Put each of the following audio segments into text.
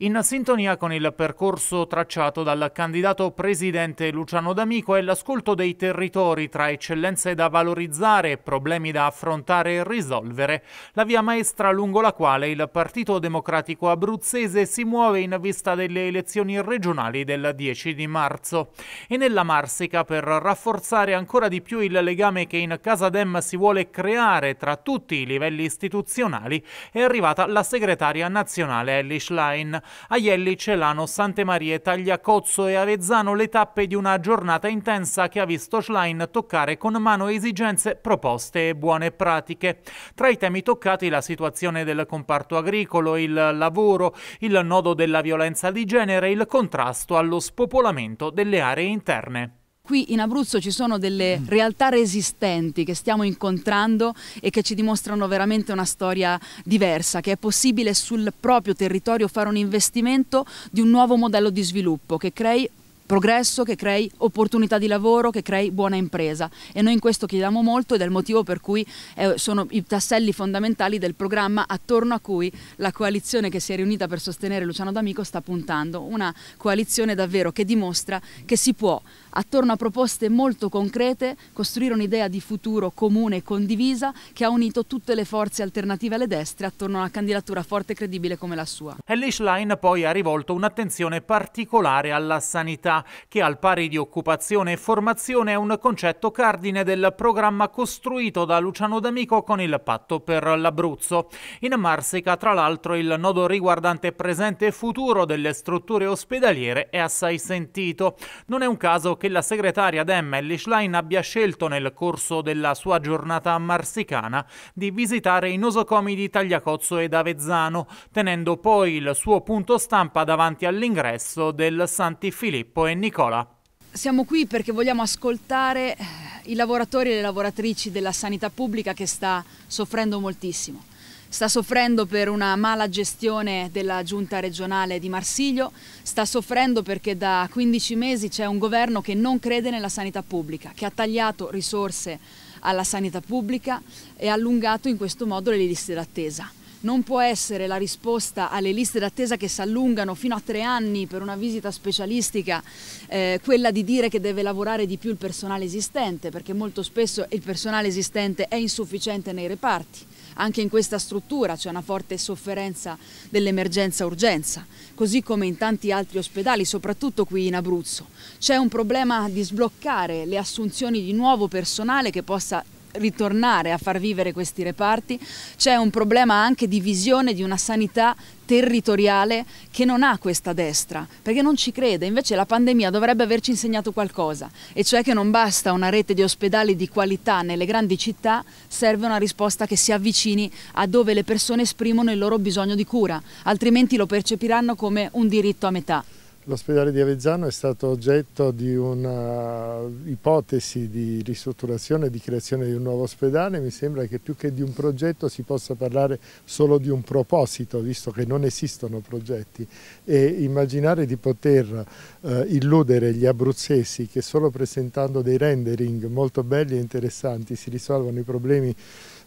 In sintonia con il percorso tracciato dal candidato presidente Luciano D'Amico è l'ascolto dei territori tra eccellenze da valorizzare, e problemi da affrontare e risolvere, la via maestra lungo la quale il Partito Democratico Abruzzese si muove in vista delle elezioni regionali del 10 di marzo. E nella Marsica per rafforzare ancora di più il legame che in Casa Dem si vuole creare tra tutti i livelli istituzionali è arrivata la segretaria nazionale Ellie Schlein. A Ielli, Celano, Sante Marie, Tagliacozzo e Avezzano le tappe di una giornata intensa che ha visto Schlein toccare con mano esigenze, proposte e buone pratiche. Tra i temi toccati la situazione del comparto agricolo, il lavoro, il nodo della violenza di genere e il contrasto allo spopolamento delle aree interne qui in Abruzzo ci sono delle mm. realtà resistenti che stiamo incontrando e che ci dimostrano veramente una storia diversa, che è possibile sul proprio territorio fare un investimento di un nuovo modello di sviluppo che crei progresso, che crei opportunità di lavoro, che crei buona impresa e noi in questo chiediamo molto ed è il motivo per cui eh, sono i tasselli fondamentali del programma attorno a cui la coalizione che si è riunita per sostenere Luciano D'Amico sta puntando, una coalizione davvero che dimostra che si può attorno a proposte molto concrete costruire un'idea di futuro comune e condivisa che ha unito tutte le forze alternative alle destre attorno a una candidatura forte e credibile come la sua. Elish Line poi ha rivolto un'attenzione particolare alla sanità che al pari di occupazione e formazione è un concetto cardine del programma costruito da Luciano D'Amico con il patto per l'Abruzzo. In Marsica, tra l'altro, il nodo riguardante presente e futuro delle strutture ospedaliere è assai sentito. Non è un caso che la segretaria Demme Schlein abbia scelto nel corso della sua giornata marsicana di visitare i nosocomi di Tagliacozzo ed Avezzano, tenendo poi il suo punto stampa davanti all'ingresso del Santi Filippo e Nicola. Siamo qui perché vogliamo ascoltare eh, i lavoratori e le lavoratrici della sanità pubblica che sta soffrendo moltissimo. Sta soffrendo per una mala gestione della giunta regionale di Marsiglio, sta soffrendo perché da 15 mesi c'è un governo che non crede nella sanità pubblica, che ha tagliato risorse alla sanità pubblica e ha allungato in questo modo le liste d'attesa non può essere la risposta alle liste d'attesa che si allungano fino a tre anni per una visita specialistica eh, quella di dire che deve lavorare di più il personale esistente, perché molto spesso il personale esistente è insufficiente nei reparti. Anche in questa struttura c'è una forte sofferenza dell'emergenza-urgenza, così come in tanti altri ospedali, soprattutto qui in Abruzzo. C'è un problema di sbloccare le assunzioni di nuovo personale che possa ritornare a far vivere questi reparti, c'è un problema anche di visione di una sanità territoriale che non ha questa destra, perché non ci crede, invece la pandemia dovrebbe averci insegnato qualcosa, e cioè che non basta una rete di ospedali di qualità nelle grandi città, serve una risposta che si avvicini a dove le persone esprimono il loro bisogno di cura, altrimenti lo percepiranno come un diritto a metà. L'ospedale di Avezzano è stato oggetto di un'ipotesi eh, di ristrutturazione e di creazione di un nuovo ospedale. Mi sembra che più che di un progetto si possa parlare solo di un proposito, visto che non esistono progetti. E immaginare di poter eh, illudere gli abruzzesi che solo presentando dei rendering molto belli e interessanti si risolvono i problemi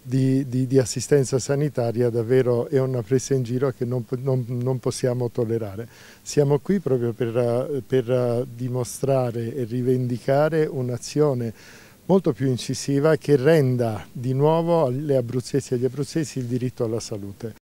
di, di, di, assistenza sanitaria davvero è una presa in giro che non, non, non possiamo tollerare. Siamo qui proprio per, eh, per eh, dimostrare e rivendicare un'azione molto più incisiva che renda di nuovo alle abruzzesi e agli abruzzesi il diritto alla salute.